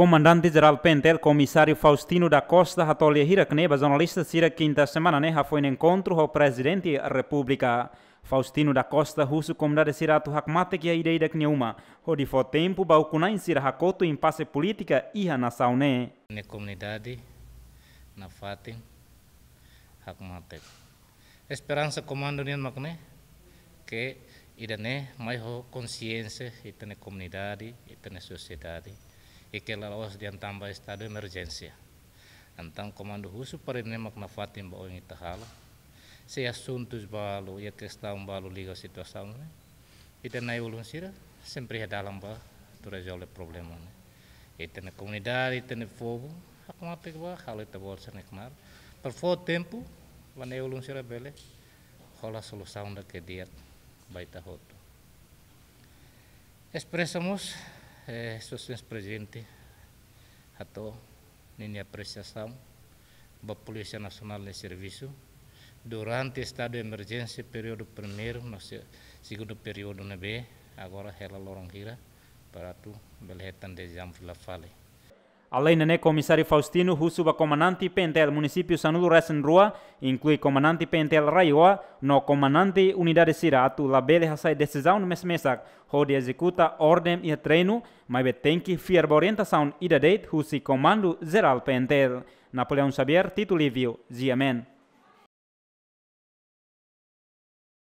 comandante geral Pentel, comissário Faustino da Costa, Ratolha Hirakneba, jornalista Cira quinta semana, né, foi no encontro com o presidente da República. Faustino da Costa, russo comandante Sirato Hakmate, que é a ideia da o onde foi tempo, Balcuná em Sira Hakoto, impasse política e a nação, né? Na comunidade, na Fatim, Hakmate. Esperança comando, né, que irá, né, mais consciência, e na comunidade, e na sociedade. ikela lawas dian tambah estado emergência antang komando husu para nem fatim ba oi tahala se asuntus balu, ya a questão balu liga a situação né e na sempre dalam ba tu resolve problema né e na comunidade e na fobu, a ba halo te borsa né Per por for tempo va na sira bele hola solusaun da dia baita hotu. Espresamos, eh, senhores presidente, a todos, minha apreciação da Polícia Nacional de Serviço, durante o estado de emergência, período primeiro, no segundo período, né, agora ela lorangira, para tu, belhetan de Jamvila Fale. Além Alainane né, Comissário Faustino o Comandante Pentel Município Sanulu Rua inclui Comandante Pentel Raioa, no Comandante Unidade Sirato, labele hasai decisão no mês mesak, rode executa ordem e treino, mas tem que fiar orientação e da date, rusi Comando Geral Pentel. Napoleão Xavier, Tito Livio, Ziamen.